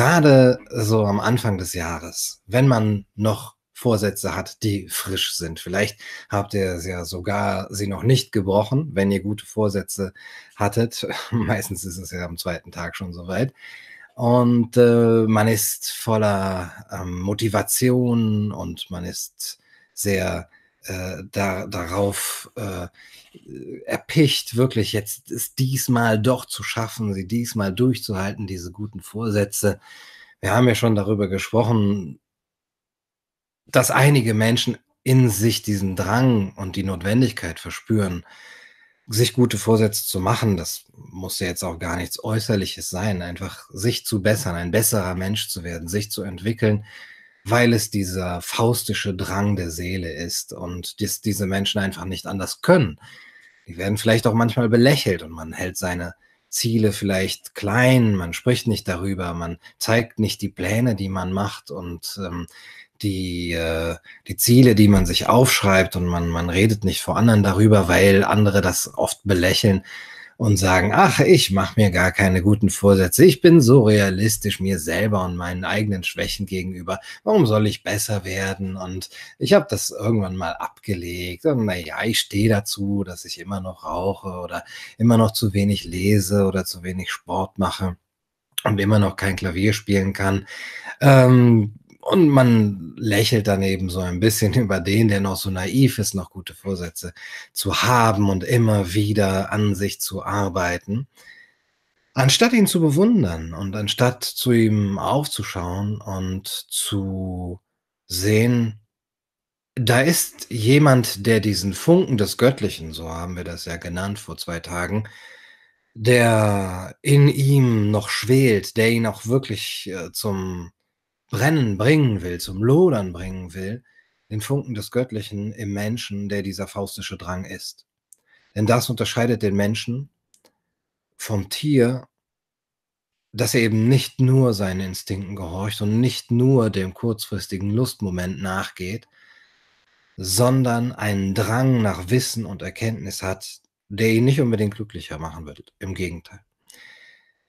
gerade so am Anfang des Jahres, wenn man noch Vorsätze hat, die frisch sind. Vielleicht habt ihr ja sogar sie noch nicht gebrochen, wenn ihr gute Vorsätze hattet. Meistens ist es ja am zweiten Tag schon soweit. Und äh, man ist voller ähm, Motivation und man ist sehr äh, da, darauf äh, erpicht, wirklich jetzt es diesmal doch zu schaffen, sie diesmal durchzuhalten, diese guten Vorsätze. Wir haben ja schon darüber gesprochen, dass einige Menschen in sich diesen Drang und die Notwendigkeit verspüren, sich gute Vorsätze zu machen, das muss ja jetzt auch gar nichts Äußerliches sein, einfach sich zu bessern, ein besserer Mensch zu werden, sich zu entwickeln, weil es dieser faustische Drang der Seele ist und dies, diese Menschen einfach nicht anders können. Die werden vielleicht auch manchmal belächelt und man hält seine Ziele vielleicht klein, man spricht nicht darüber, man zeigt nicht die Pläne, die man macht und ähm, die, äh, die Ziele, die man sich aufschreibt und man, man redet nicht vor anderen darüber, weil andere das oft belächeln und sagen, ach, ich mache mir gar keine guten Vorsätze. Ich bin so realistisch mir selber und meinen eigenen Schwächen gegenüber. Warum soll ich besser werden? Und ich habe das irgendwann mal abgelegt. Und naja, ich stehe dazu, dass ich immer noch rauche oder immer noch zu wenig lese oder zu wenig Sport mache und immer noch kein Klavier spielen kann. Ähm, und man lächelt daneben so ein bisschen über den, der noch so naiv ist, noch gute Vorsätze zu haben und immer wieder an sich zu arbeiten. Anstatt ihn zu bewundern und anstatt zu ihm aufzuschauen und zu sehen, da ist jemand, der diesen Funken des Göttlichen, so haben wir das ja genannt vor zwei Tagen, der in ihm noch schwelt, der ihn auch wirklich äh, zum Brennen bringen will, zum Lodern bringen will, den Funken des Göttlichen im Menschen, der dieser faustische Drang ist. Denn das unterscheidet den Menschen vom Tier, dass er eben nicht nur seinen Instinkten gehorcht und nicht nur dem kurzfristigen Lustmoment nachgeht, sondern einen Drang nach Wissen und Erkenntnis hat, der ihn nicht unbedingt glücklicher machen wird. Im Gegenteil.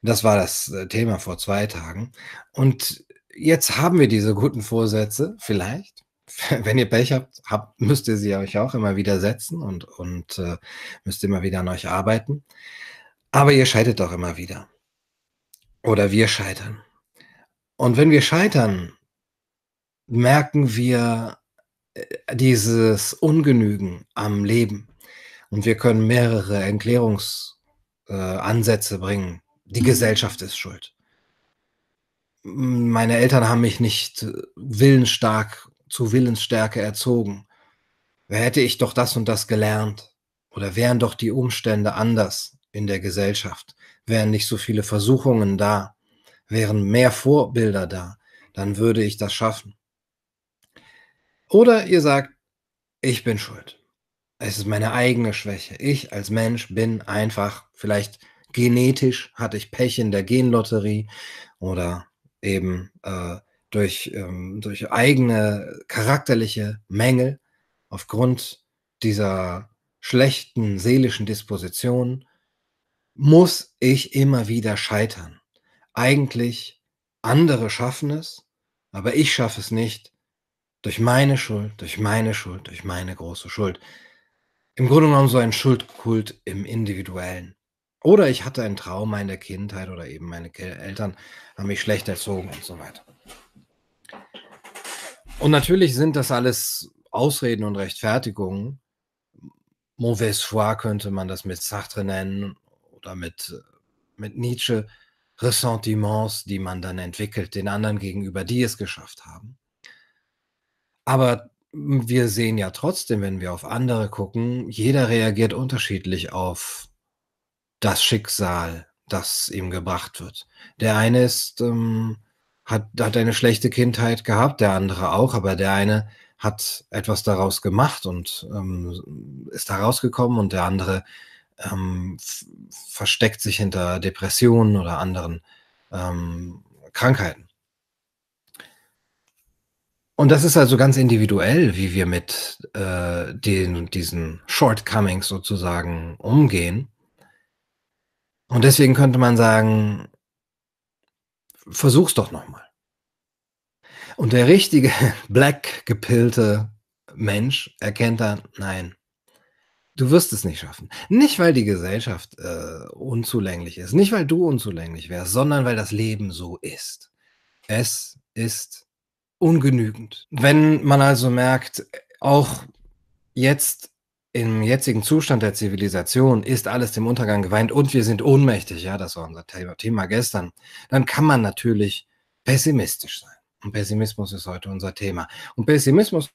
Das war das äh, Thema vor zwei Tagen. Und jetzt haben wir diese guten Vorsätze, vielleicht. Wenn ihr Pech habt, habt müsst ihr sie euch auch immer wieder setzen und, und äh, müsst immer wieder an euch arbeiten. Aber ihr scheitert doch immer wieder. Oder wir scheitern. Und wenn wir scheitern, merken wir äh, dieses Ungenügen am Leben. Und wir können mehrere Erklärungsansätze äh, bringen. Die mhm. Gesellschaft ist schuld meine Eltern haben mich nicht willensstark zu Willensstärke erzogen. Hätte ich doch das und das gelernt oder wären doch die Umstände anders in der Gesellschaft, wären nicht so viele Versuchungen da, wären mehr Vorbilder da, dann würde ich das schaffen. Oder ihr sagt, ich bin schuld. Es ist meine eigene Schwäche. Ich als Mensch bin einfach, vielleicht genetisch hatte ich Pech in der Genlotterie oder eben äh, durch, ähm, durch eigene charakterliche Mängel aufgrund dieser schlechten seelischen Disposition muss ich immer wieder scheitern. Eigentlich andere schaffen es, aber ich schaffe es nicht durch meine Schuld, durch meine Schuld, durch meine große Schuld. Im Grunde genommen so ein Schuldkult im individuellen. Oder ich hatte einen Trauma in der Kindheit oder eben meine Eltern haben mich schlecht erzogen und so weiter. Und natürlich sind das alles Ausreden und Rechtfertigungen. Mauvaise foi könnte man das mit Sartre nennen oder mit, mit Nietzsche. Ressentiments, die man dann entwickelt, den anderen gegenüber, die es geschafft haben. Aber wir sehen ja trotzdem, wenn wir auf andere gucken, jeder reagiert unterschiedlich auf das Schicksal, das ihm gebracht wird. Der eine ist, ähm, hat, hat eine schlechte Kindheit gehabt, der andere auch, aber der eine hat etwas daraus gemacht und ähm, ist da rausgekommen und der andere ähm, versteckt sich hinter Depressionen oder anderen ähm, Krankheiten. Und das ist also ganz individuell, wie wir mit äh, den, diesen Shortcomings sozusagen umgehen. Und deswegen könnte man sagen, versuch's doch nochmal. Und der richtige black gepillte Mensch erkennt dann, nein, du wirst es nicht schaffen. Nicht, weil die Gesellschaft äh, unzulänglich ist, nicht, weil du unzulänglich wärst, sondern weil das Leben so ist. Es ist ungenügend. Wenn man also merkt, auch jetzt im jetzigen Zustand der Zivilisation ist alles dem Untergang geweint und wir sind ohnmächtig. Ja, das war unser Thema, gestern. Dann kann man natürlich pessimistisch sein. Und Pessimismus ist heute unser Thema. Und Pessimismus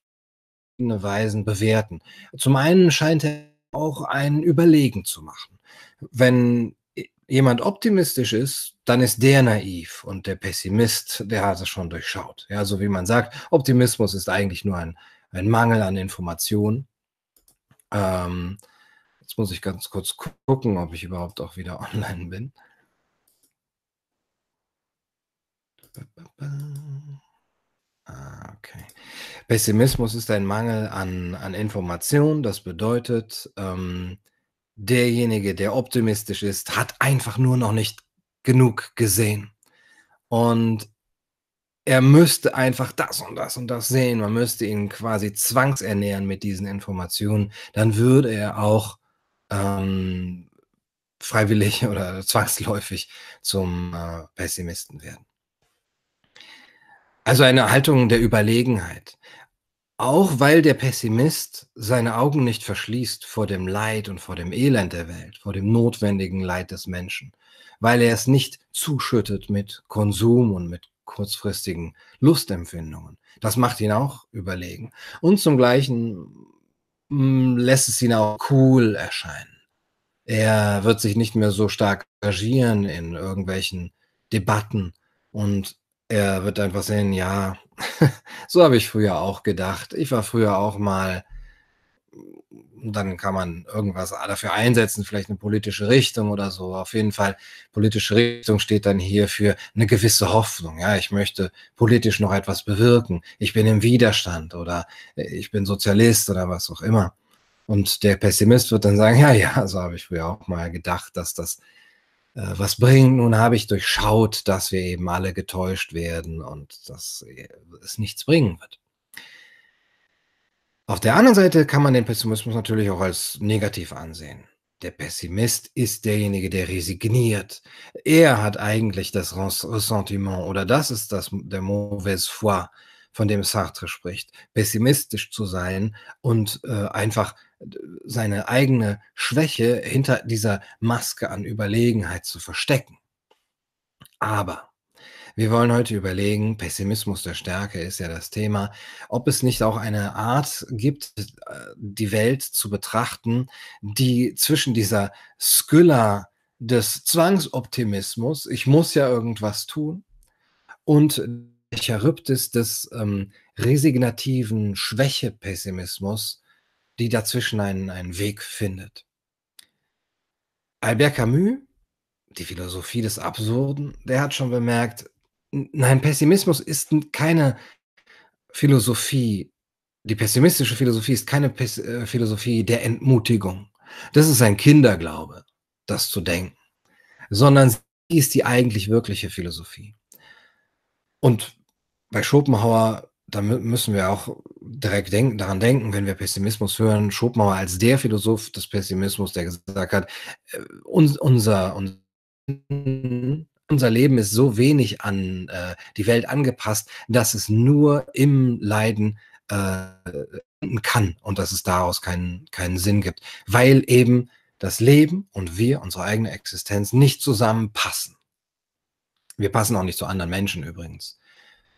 verschiedene Weisen bewerten. Zum einen scheint er auch einen überlegen zu machen. Wenn jemand optimistisch ist, dann ist der naiv und der Pessimist, der hat es schon durchschaut. Ja, so wie man sagt, Optimismus ist eigentlich nur ein, ein Mangel an Informationen ähm, jetzt muss ich ganz kurz gucken, ob ich überhaupt auch wieder online bin. Ah, okay. Pessimismus ist ein Mangel an, an Information. Das bedeutet, ähm, derjenige, der optimistisch ist, hat einfach nur noch nicht genug gesehen. Und er müsste einfach das und das und das sehen. Man müsste ihn quasi zwangsernähren mit diesen Informationen. Dann würde er auch ähm, freiwillig oder zwangsläufig zum äh, Pessimisten werden. Also eine Haltung der Überlegenheit. Auch weil der Pessimist seine Augen nicht verschließt vor dem Leid und vor dem Elend der Welt, vor dem notwendigen Leid des Menschen, weil er es nicht zuschüttet mit Konsum und mit kurzfristigen Lustempfindungen. Das macht ihn auch überlegen. Und zum gleichen mm, lässt es ihn auch cool erscheinen. Er wird sich nicht mehr so stark engagieren in irgendwelchen Debatten und er wird einfach sehen, ja, so habe ich früher auch gedacht. Ich war früher auch mal dann kann man irgendwas dafür einsetzen, vielleicht eine politische Richtung oder so. Auf jeden Fall, politische Richtung steht dann hier für eine gewisse Hoffnung. Ja, ich möchte politisch noch etwas bewirken. Ich bin im Widerstand oder äh, ich bin Sozialist oder was auch immer. Und der Pessimist wird dann sagen, ja, ja, so habe ich früher auch mal gedacht, dass das äh, was bringt. Nun habe ich durchschaut, dass wir eben alle getäuscht werden und dass äh, es nichts bringen wird. Auf der anderen Seite kann man den Pessimismus natürlich auch als negativ ansehen. Der Pessimist ist derjenige, der resigniert. Er hat eigentlich das Ressentiment oder das ist das, der mauvaise foi, von dem Sartre spricht. Pessimistisch zu sein und äh, einfach seine eigene Schwäche hinter dieser Maske an Überlegenheit zu verstecken. Aber wir wollen heute überlegen, Pessimismus der Stärke ist ja das Thema, ob es nicht auch eine Art gibt, äh, die Welt zu betrachten, die zwischen dieser Skylla des Zwangsoptimismus, ich muss ja irgendwas tun, und der Charybdis des ähm, resignativen Schwächepessimismus, die dazwischen einen, einen Weg findet. Albert Camus, die Philosophie des Absurden, der hat schon bemerkt, Nein, Pessimismus ist keine Philosophie. Die pessimistische Philosophie ist keine Pes äh, Philosophie der Entmutigung. Das ist ein Kinderglaube, das zu denken, sondern sie ist die eigentlich wirkliche Philosophie. Und bei Schopenhauer, da müssen wir auch direkt denken, daran denken, wenn wir Pessimismus hören, Schopenhauer als der Philosoph des Pessimismus, der gesagt hat, äh, uns, unser, unser unser Leben ist so wenig an äh, die Welt angepasst, dass es nur im Leiden äh, kann und dass es daraus keinen, keinen Sinn gibt, weil eben das Leben und wir, unsere eigene Existenz, nicht zusammenpassen. Wir passen auch nicht zu anderen Menschen übrigens.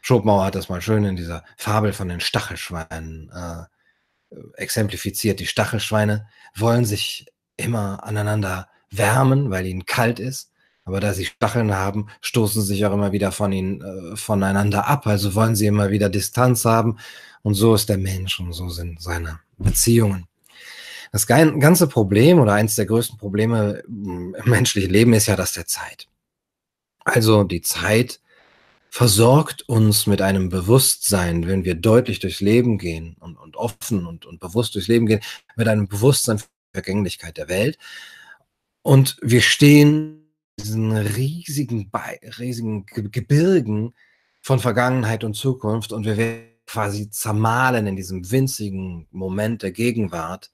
Schopenhauer hat das mal schön in dieser Fabel von den Stachelschweinen äh, exemplifiziert. Die Stachelschweine wollen sich immer aneinander wärmen, weil ihnen kalt ist aber da sie Stacheln haben, stoßen sie sich auch immer wieder von ihnen, äh, voneinander ab. Also wollen sie immer wieder Distanz haben. Und so ist der Mensch und so sind seine Beziehungen. Das ganze Problem oder eins der größten Probleme hm, im menschlichen Leben ist ja das der Zeit. Also die Zeit versorgt uns mit einem Bewusstsein, wenn wir deutlich durchs Leben gehen und, und offen und, und bewusst durchs Leben gehen, mit einem Bewusstsein für die Vergänglichkeit der Welt. Und wir stehen diesen riesigen, riesigen Gebirgen von Vergangenheit und Zukunft und wir werden quasi zermahlen in diesem winzigen Moment der Gegenwart,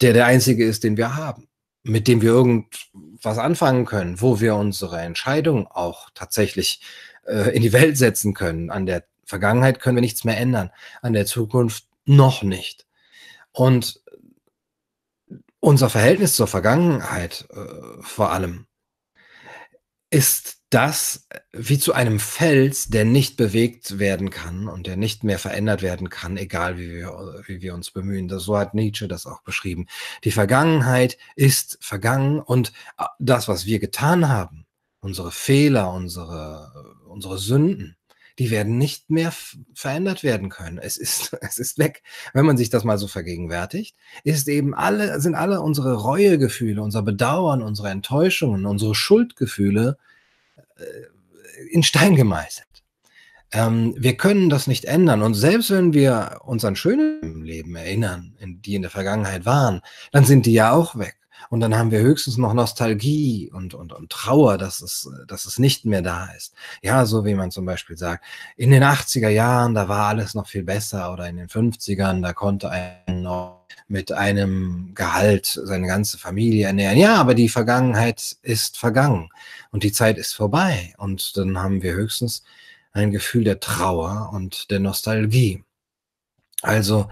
der der einzige ist, den wir haben, mit dem wir irgendwas anfangen können, wo wir unsere Entscheidung auch tatsächlich äh, in die Welt setzen können. An der Vergangenheit können wir nichts mehr ändern, an der Zukunft noch nicht. Und unser Verhältnis zur Vergangenheit äh, vor allem ist das äh, wie zu einem Fels, der nicht bewegt werden kann und der nicht mehr verändert werden kann, egal wie wir, äh, wie wir uns bemühen. Das, so hat Nietzsche das auch beschrieben. Die Vergangenheit ist vergangen und äh, das, was wir getan haben, unsere Fehler, unsere, unsere Sünden, die werden nicht mehr verändert werden können. Es ist, es ist weg. Wenn man sich das mal so vergegenwärtigt, ist eben alle, sind alle unsere Reuegefühle, unser Bedauern, unsere Enttäuschungen, unsere Schuldgefühle äh, in Stein gemeißelt. Ähm, wir können das nicht ändern. Und selbst wenn wir uns an schöne Leben erinnern, die in der Vergangenheit waren, dann sind die ja auch weg. Und dann haben wir höchstens noch Nostalgie und, und, und Trauer, dass es, dass es nicht mehr da ist. Ja, so wie man zum Beispiel sagt, in den 80er Jahren, da war alles noch viel besser oder in den 50ern, da konnte ein noch mit einem Gehalt seine ganze Familie ernähren. Ja, aber die Vergangenheit ist vergangen und die Zeit ist vorbei. Und dann haben wir höchstens ein Gefühl der Trauer und der Nostalgie. Also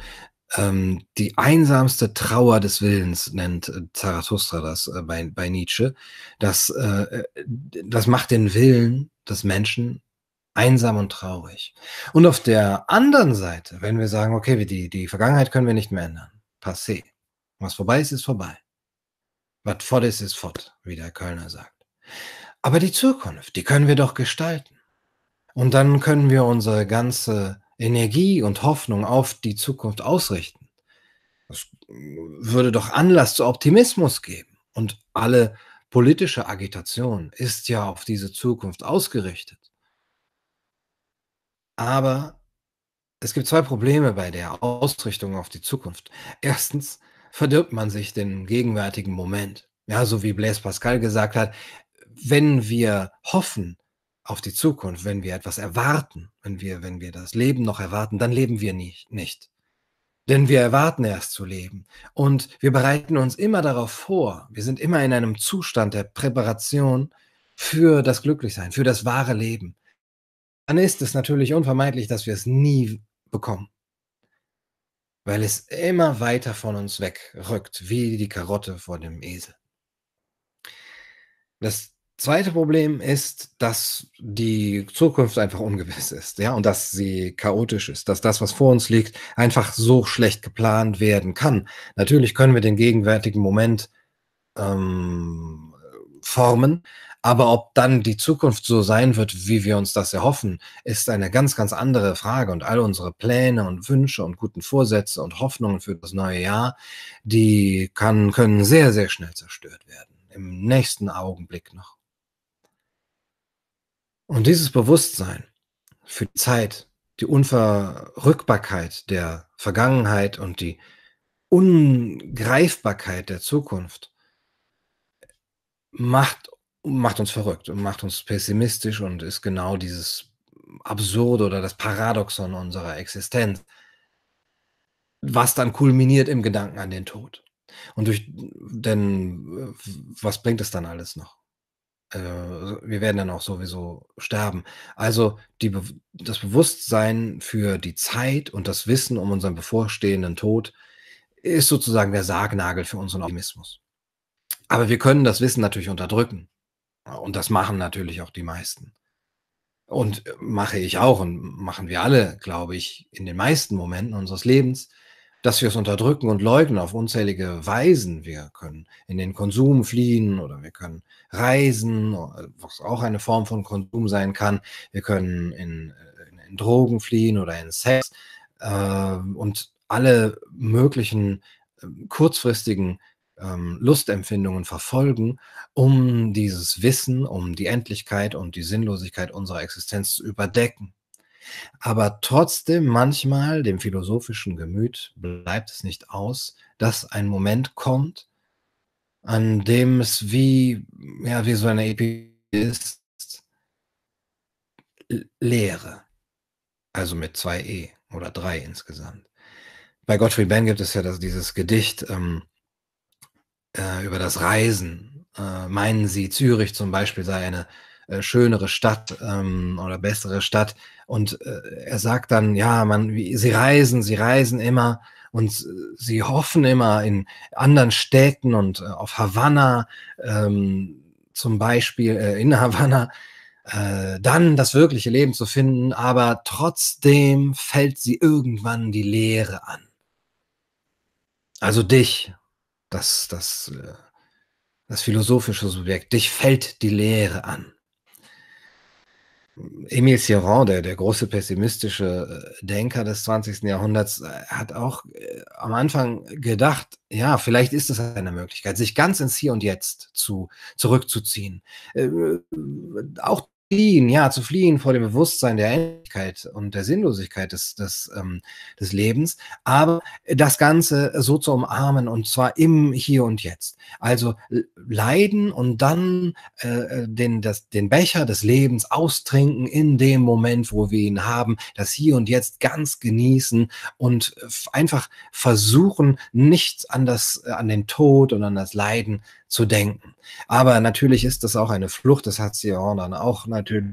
ähm, die einsamste Trauer des Willens nennt äh, Zarathustra das äh, bei, bei Nietzsche. Das, äh, äh, das macht den Willen des Menschen einsam und traurig. Und auf der anderen Seite, wenn wir sagen, okay, die, die Vergangenheit können wir nicht mehr ändern, passé. Was vorbei ist, ist vorbei. Was fort ist, ist fort, wie der Kölner sagt. Aber die Zukunft, die können wir doch gestalten. Und dann können wir unsere ganze Energie und Hoffnung auf die Zukunft ausrichten. Das würde doch Anlass zu Optimismus geben. Und alle politische Agitation ist ja auf diese Zukunft ausgerichtet. Aber es gibt zwei Probleme bei der Ausrichtung auf die Zukunft. Erstens verdirbt man sich den gegenwärtigen Moment. Ja, so wie Blaise Pascal gesagt hat, wenn wir hoffen, auf die Zukunft. Wenn wir etwas erwarten, wenn wir, wenn wir das Leben noch erwarten, dann leben wir nicht. nicht. Denn wir erwarten erst zu leben. Und wir bereiten uns immer darauf vor. Wir sind immer in einem Zustand der Präparation für das Glücklichsein, für das wahre Leben. Dann ist es natürlich unvermeidlich, dass wir es nie bekommen. Weil es immer weiter von uns wegrückt, wie die Karotte vor dem Esel. Das zweite Problem ist, dass die Zukunft einfach ungewiss ist, ja, und dass sie chaotisch ist, dass das, was vor uns liegt, einfach so schlecht geplant werden kann. Natürlich können wir den gegenwärtigen Moment ähm, formen, aber ob dann die Zukunft so sein wird, wie wir uns das erhoffen, ist eine ganz, ganz andere Frage. Und all unsere Pläne und Wünsche und guten Vorsätze und Hoffnungen für das neue Jahr, die kann, können sehr, sehr schnell zerstört werden. Im nächsten Augenblick noch. Und dieses Bewusstsein für die Zeit, die Unverrückbarkeit der Vergangenheit und die Ungreifbarkeit der Zukunft macht, macht uns verrückt und macht uns pessimistisch und ist genau dieses Absurde oder das Paradoxon unserer Existenz, was dann kulminiert im Gedanken an den Tod. Und durch, denn äh, was bringt es dann alles noch? Äh, wir werden dann auch sowieso sterben. Also die, das Bewusstsein für die Zeit und das Wissen um unseren bevorstehenden Tod ist sozusagen der Sargnagel für unseren Optimismus. Aber wir können das Wissen natürlich unterdrücken. Und das machen natürlich auch die meisten. Und äh, mache ich auch und machen wir alle, glaube ich, in den meisten Momenten unseres Lebens dass wir es unterdrücken und leugnen auf unzählige Weisen. Wir können in den Konsum fliehen oder wir können reisen, was auch eine Form von Konsum sein kann. Wir können in, in, in Drogen fliehen oder in Sex äh, und alle möglichen ähm, kurzfristigen äh, Lustempfindungen verfolgen, um dieses Wissen, um die Endlichkeit und die Sinnlosigkeit unserer Existenz zu überdecken. Aber trotzdem manchmal dem philosophischen Gemüt bleibt es nicht aus, dass ein Moment kommt, an dem es wie, ja, wie so eine Epi ist, Lehre. Also mit zwei E oder drei insgesamt. Bei Gottfried Benn gibt es ja das, dieses Gedicht ähm, äh, über das Reisen. Äh, meinen Sie, Zürich zum Beispiel sei eine äh, schönere Stadt ähm, oder bessere Stadt. Und äh, er sagt dann, ja, man, wie, sie reisen, sie reisen immer und äh, sie hoffen immer in anderen Städten und äh, auf Havanna ähm, zum Beispiel, äh, in Havanna, äh, dann das wirkliche Leben zu finden, aber trotzdem fällt sie irgendwann die Leere an. Also dich, das, das, äh, das philosophische Subjekt, dich fällt die Leere an. Emile Cioran, der, der große pessimistische äh, Denker des 20. Jahrhunderts, äh, hat auch äh, am Anfang gedacht, ja, vielleicht ist es eine Möglichkeit, sich ganz ins Hier und Jetzt zu, zurückzuziehen. Äh, auch fliehen, ja, zu fliehen vor dem Bewusstsein der Endlichkeit und der Sinnlosigkeit des, des, ähm, des Lebens, aber das Ganze so zu umarmen und zwar im Hier und Jetzt. Also leiden und dann äh, äh, den, das, den Becher des Lebens austrinken in dem Moment, wo wir ihn haben, das Hier und Jetzt ganz genießen und einfach versuchen, nichts an, das, äh, an den Tod und an das Leiden zu zu denken. Aber natürlich ist das auch eine Flucht, das hat Sion dann auch natürlich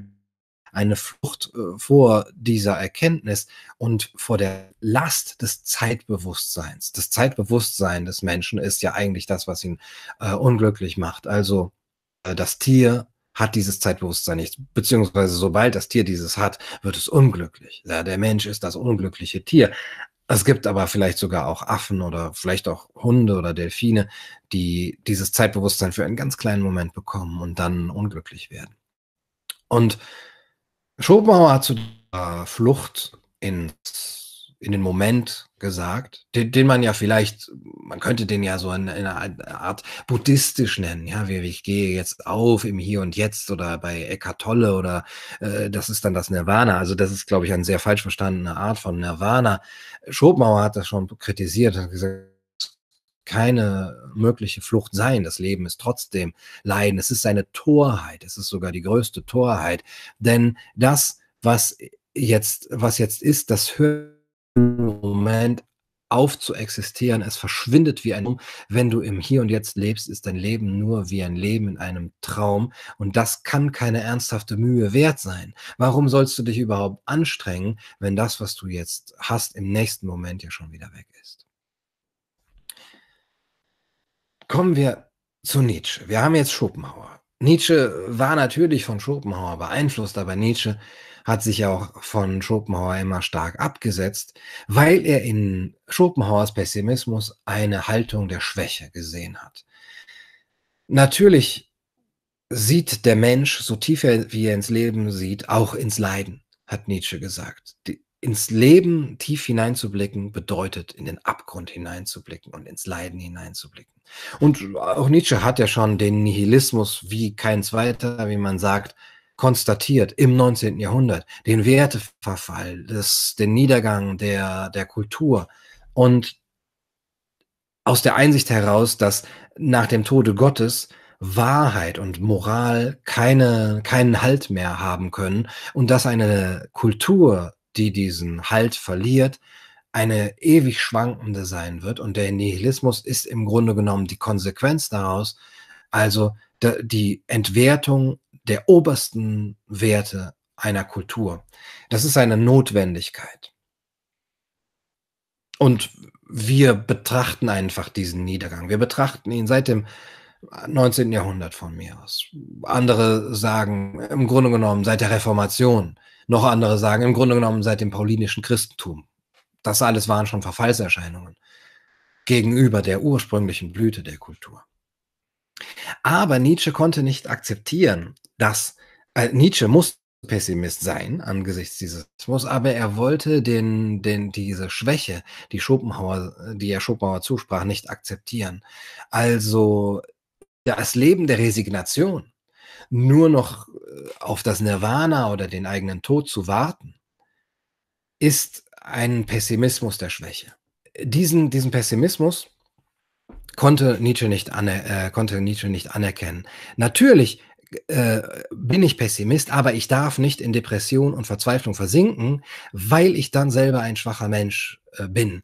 eine Flucht äh, vor dieser Erkenntnis und vor der Last des Zeitbewusstseins. Das Zeitbewusstsein des Menschen ist ja eigentlich das, was ihn äh, unglücklich macht. Also äh, das Tier hat dieses Zeitbewusstsein nicht, beziehungsweise sobald das Tier dieses hat, wird es unglücklich. Ja, der Mensch ist das unglückliche Tier. Es gibt aber vielleicht sogar auch Affen oder vielleicht auch Hunde oder Delfine, die dieses Zeitbewusstsein für einen ganz kleinen Moment bekommen und dann unglücklich werden. Und Schopenhauer hat zu der Flucht ins in den Moment gesagt, den, den, man ja vielleicht, man könnte den ja so in, in einer Art buddhistisch nennen, ja, wie ich gehe jetzt auf im Hier und Jetzt oder bei Eckhart Tolle oder äh, das ist dann das Nirvana. Also das ist, glaube ich, eine sehr falsch verstandene Art von Nirvana. Schopenhauer hat das schon kritisiert, hat gesagt, keine mögliche Flucht sein. Das Leben ist trotzdem Leiden. Es ist seine Torheit. Es ist sogar die größte Torheit. Denn das, was jetzt, was jetzt ist, das hört Moment aufzuexistieren. Es verschwindet wie ein Traum. Wenn du im Hier und Jetzt lebst, ist dein Leben nur wie ein Leben in einem Traum. Und das kann keine ernsthafte Mühe wert sein. Warum sollst du dich überhaupt anstrengen, wenn das, was du jetzt hast, im nächsten Moment ja schon wieder weg ist? Kommen wir zu Nietzsche. Wir haben jetzt Schopenhauer. Nietzsche war natürlich von Schopenhauer beeinflusst, aber Nietzsche hat sich auch von Schopenhauer immer stark abgesetzt, weil er in Schopenhauers Pessimismus eine Haltung der Schwäche gesehen hat. Natürlich sieht der Mensch, so tief er wie er ins Leben sieht, auch ins Leiden, hat Nietzsche gesagt. Die, ins Leben tief hineinzublicken bedeutet, in den Abgrund hineinzublicken und ins Leiden hineinzublicken. Und äh, auch Nietzsche hat ja schon den Nihilismus wie kein zweiter, wie man sagt, konstatiert im 19. Jahrhundert. Den Werteverfall, das, den Niedergang der, der Kultur und aus der Einsicht heraus, dass nach dem Tode Gottes Wahrheit und Moral keine, keinen Halt mehr haben können und dass eine Kultur die diesen Halt verliert, eine ewig schwankende sein wird. Und der Nihilismus ist im Grunde genommen die Konsequenz daraus, also die Entwertung der obersten Werte einer Kultur. Das ist eine Notwendigkeit. Und wir betrachten einfach diesen Niedergang. Wir betrachten ihn seit dem 19. Äh, Jahrhundert von mir aus. Andere sagen im Grunde genommen seit der Reformation noch andere sagen, im Grunde genommen seit dem paulinischen Christentum. Das alles waren schon Verfallserscheinungen gegenüber der ursprünglichen Blüte der Kultur. Aber Nietzsche konnte nicht akzeptieren, dass äh, Nietzsche musste Pessimist sein angesichts dieses Muss, aber er wollte den, den, diese Schwäche, die Schopenhauer, die er Schopenhauer zusprach, nicht akzeptieren. Also das Leben der Resignation nur noch äh, auf das Nirvana oder den eigenen Tod zu warten, ist ein Pessimismus der Schwäche. Diesen, diesen Pessimismus konnte Nietzsche nicht, aner, äh, konnte Nietzsche nicht anerkennen. Natürlich äh, bin ich Pessimist, aber ich darf nicht in Depression und Verzweiflung versinken, weil ich dann selber ein schwacher Mensch äh, bin.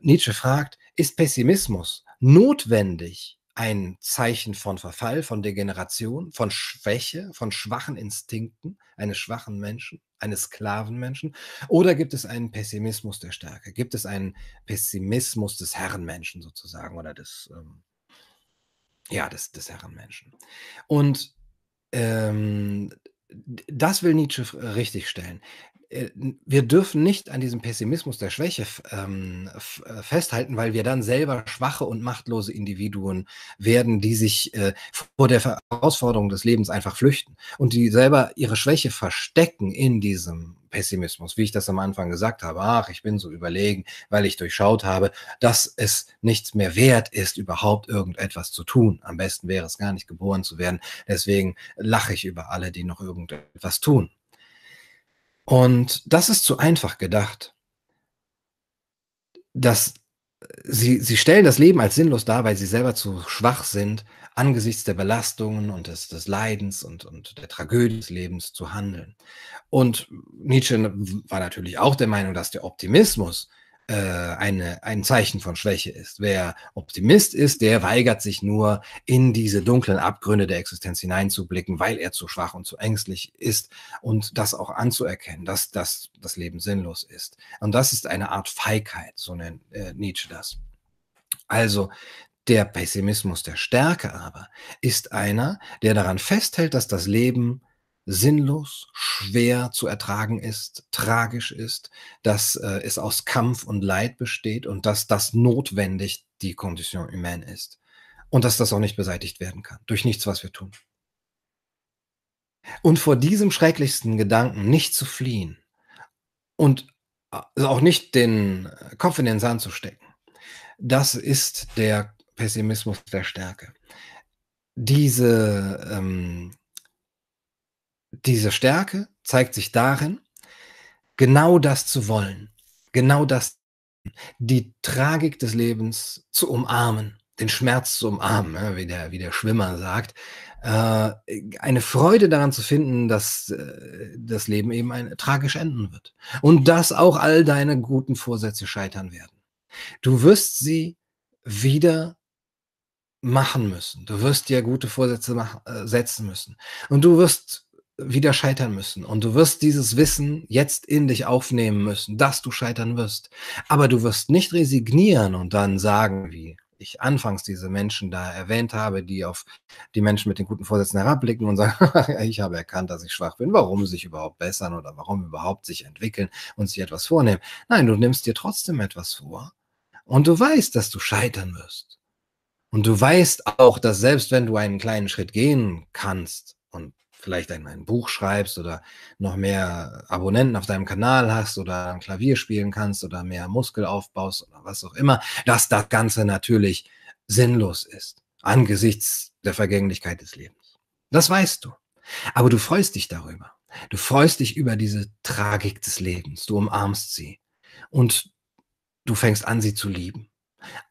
Nietzsche fragt, ist Pessimismus notwendig, ein Zeichen von Verfall, von Degeneration, von Schwäche, von schwachen Instinkten eines schwachen Menschen, eines Sklavenmenschen? Oder gibt es einen Pessimismus der Stärke? Gibt es einen Pessimismus des Herrenmenschen sozusagen oder des, ähm, ja, des, des Herrenmenschen? Und ähm, das will Nietzsche äh, richtigstellen. Äh, wir dürfen nicht an diesem Pessimismus der Schwäche ähm, äh, festhalten, weil wir dann selber schwache und machtlose Individuen werden, die sich äh, vor der Herausforderung des Lebens einfach flüchten und die selber ihre Schwäche verstecken in diesem Pessimismus, wie ich das am Anfang gesagt habe. Ach, ich bin so überlegen, weil ich durchschaut habe, dass es nichts mehr wert ist, überhaupt irgendetwas zu tun. Am besten wäre es gar nicht geboren zu werden. Deswegen lache ich über alle, die noch irgendetwas tun. Und das ist zu einfach gedacht. Dass sie, sie stellen das Leben als sinnlos dar, weil sie selber zu schwach sind, angesichts der Belastungen und des, des Leidens und, und der Tragödie des Lebens zu handeln. Und Nietzsche war natürlich auch der Meinung, dass der Optimismus äh, eine, ein Zeichen von Schwäche ist. Wer Optimist ist, der weigert sich nur, in diese dunklen Abgründe der Existenz hineinzublicken, weil er zu schwach und zu ängstlich ist und das auch anzuerkennen, dass dass das Leben sinnlos ist. Und das ist eine Art Feigheit, so nennt äh, Nietzsche das. Also der Pessimismus der Stärke aber ist einer, der daran festhält, dass das Leben sinnlos, schwer zu ertragen ist, tragisch ist, dass äh, es aus Kampf und Leid besteht und dass das notwendig die Condition humaine ist. Und dass das auch nicht beseitigt werden kann, durch nichts, was wir tun. Und vor diesem schrecklichsten Gedanken nicht zu fliehen und äh, auch nicht den Kopf in den Sand zu stecken, das ist der Pessimismus der Stärke. Diese ähm, diese Stärke zeigt sich darin, genau das zu wollen, genau das, die Tragik des Lebens zu umarmen, den Schmerz zu umarmen, wie, der, wie der Schwimmer sagt, äh, eine Freude daran zu finden, dass äh, das Leben eben ein, tragisch enden wird und dass auch all deine guten Vorsätze scheitern werden. Du wirst sie wieder machen müssen. Du wirst dir gute Vorsätze machen, äh, setzen müssen. Und du wirst wieder scheitern müssen. Und du wirst dieses Wissen jetzt in dich aufnehmen müssen, dass du scheitern wirst. Aber du wirst nicht resignieren und dann sagen, wie ich anfangs diese Menschen da erwähnt habe, die auf die Menschen mit den guten Vorsätzen herabblicken und sagen, ich habe erkannt, dass ich schwach bin, warum sich überhaupt bessern oder warum überhaupt sich entwickeln und sich etwas vornehmen. Nein, du nimmst dir trotzdem etwas vor und du weißt, dass du scheitern wirst. Und du weißt auch, dass selbst wenn du einen kleinen Schritt gehen kannst, vielleicht ein, ein Buch schreibst oder noch mehr Abonnenten auf deinem Kanal hast oder ein Klavier spielen kannst oder mehr Muskel aufbaust oder was auch immer, dass das Ganze natürlich sinnlos ist angesichts der Vergänglichkeit des Lebens. Das weißt du. Aber du freust dich darüber. Du freust dich über diese Tragik des Lebens. Du umarmst sie und du fängst an, sie zu lieben.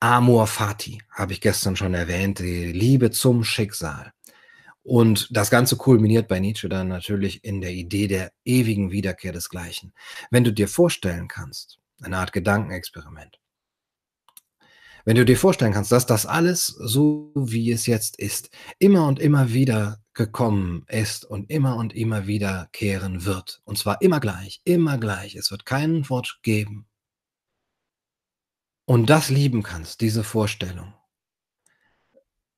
Amor fati, habe ich gestern schon erwähnt, die Liebe zum Schicksal. Und das Ganze kulminiert bei Nietzsche dann natürlich in der Idee der ewigen Wiederkehr desgleichen. Wenn du dir vorstellen kannst, eine Art Gedankenexperiment, wenn du dir vorstellen kannst, dass das alles so, wie es jetzt ist, immer und immer wieder gekommen ist und immer und immer wieder kehren wird, und zwar immer gleich, immer gleich, es wird keinen Fortschritt geben, und das lieben kannst, diese Vorstellung,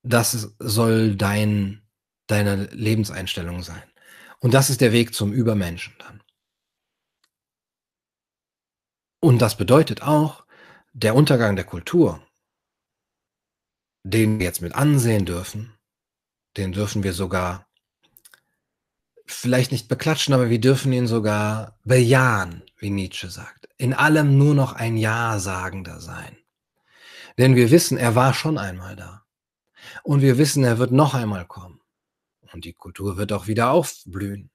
das soll dein deiner Lebenseinstellung sein. Und das ist der Weg zum Übermenschen dann. Und das bedeutet auch, der Untergang der Kultur, den wir jetzt mit ansehen dürfen, den dürfen wir sogar vielleicht nicht beklatschen, aber wir dürfen ihn sogar bejahen, wie Nietzsche sagt. In allem nur noch ein Ja-Sagender sein. Denn wir wissen, er war schon einmal da. Und wir wissen, er wird noch einmal kommen. Und die Kultur wird auch wieder aufblühen.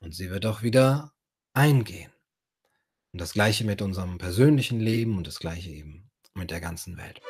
Und sie wird auch wieder eingehen. Und das gleiche mit unserem persönlichen Leben und das gleiche eben mit der ganzen Welt.